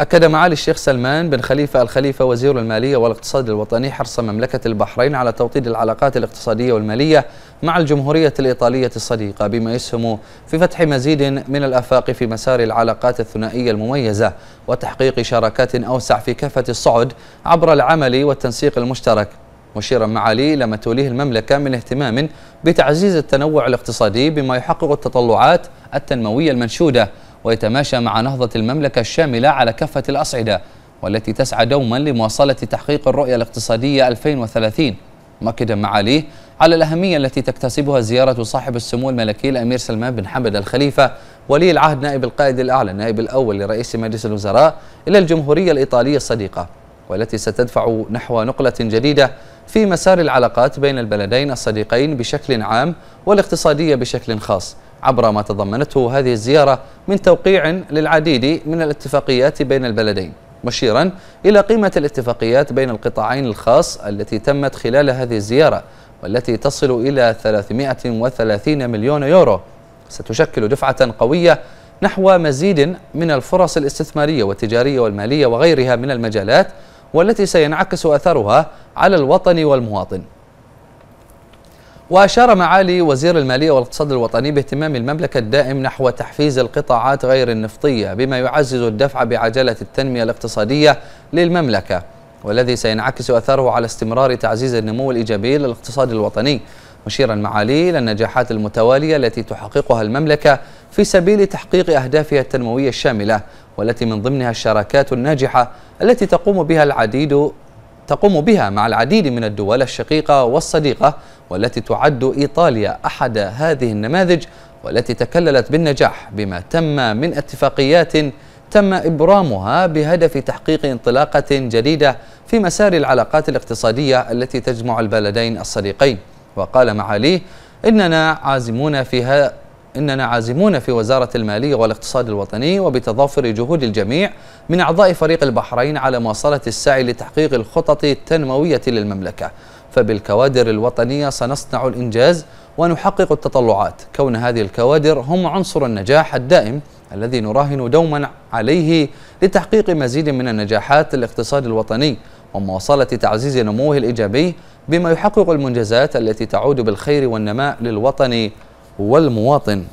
أكد معالي الشيخ سلمان بن خليفة الخليفة وزير المالية والاقتصاد الوطني حرص مملكة البحرين على توطيد العلاقات الاقتصادية والمالية مع الجمهورية الإيطالية الصديقة بما يسهم في فتح مزيد من الآفاق في مسار العلاقات الثنائية المميزة وتحقيق شراكات أوسع في كافة الصعد عبر العمل والتنسيق المشترك مشيرا معالي لما توليه المملكة من اهتمام بتعزيز التنوع الاقتصادي بما يحقق التطلعات التنموية المنشودة ويتماشى مع نهضة المملكة الشاملة على كافة الأصعدة والتي تسعى دوما لمواصلة تحقيق الرؤية الاقتصادية 2030 مؤكدا معاليه على الأهمية التي تكتسبها زيارة صاحب السمو الملكي الأمير سلمان بن حمد الخليفة ولي العهد نائب القائد الأعلى النائب الأول لرئيس مجلس الوزراء إلى الجمهورية الإيطالية الصديقة والتي ستدفع نحو نقلة جديدة في مسار العلاقات بين البلدين الصديقين بشكل عام والاقتصادية بشكل خاص عبر ما تضمنته هذه الزيارة من توقيع للعديد من الاتفاقيات بين البلدين مشيرا إلى قيمة الاتفاقيات بين القطاعين الخاص التي تمت خلال هذه الزيارة والتي تصل إلى 330 مليون يورو ستشكل دفعة قوية نحو مزيد من الفرص الاستثمارية والتجارية والمالية وغيرها من المجالات والتي سينعكس أثرها على الوطن والمواطن وأشار معالي وزير المالية والاقتصاد الوطني باهتمام المملكة الدائم نحو تحفيز القطاعات غير النفطية بما يعزز الدفع بعجلة التنمية الاقتصادية للمملكة والذي سينعكس أثره على استمرار تعزيز النمو الإيجابي للاقتصاد الوطني مشيرا معالي للنجاحات المتوالية التي تحققها المملكة في سبيل تحقيق أهدافها التنموية الشاملة والتي من ضمنها الشراكات الناجحة التي تقوم بها العديد تقوم بها مع العديد من الدول الشقيقة والصديقة والتي تعد إيطاليا أحد هذه النماذج والتي تكللت بالنجاح بما تم من اتفاقيات تم إبرامها بهدف تحقيق انطلاقة جديدة في مسار العلاقات الاقتصادية التي تجمع البلدين الصديقين وقال معاليه إننا عازمون فيها إننا عازمون في وزارة المالية والاقتصاد الوطني وبتضافر جهود الجميع من أعضاء فريق البحرين على مواصلة السعي لتحقيق الخطط التنموية للمملكة فبالكوادر الوطنية سنصنع الإنجاز ونحقق التطلعات كون هذه الكوادر هم عنصر النجاح الدائم الذي نراهن دوما عليه لتحقيق مزيد من النجاحات الاقتصاد الوطني ومواصلة تعزيز نموه الإيجابي بما يحقق المنجزات التي تعود بالخير والنماء للوطن والمواطن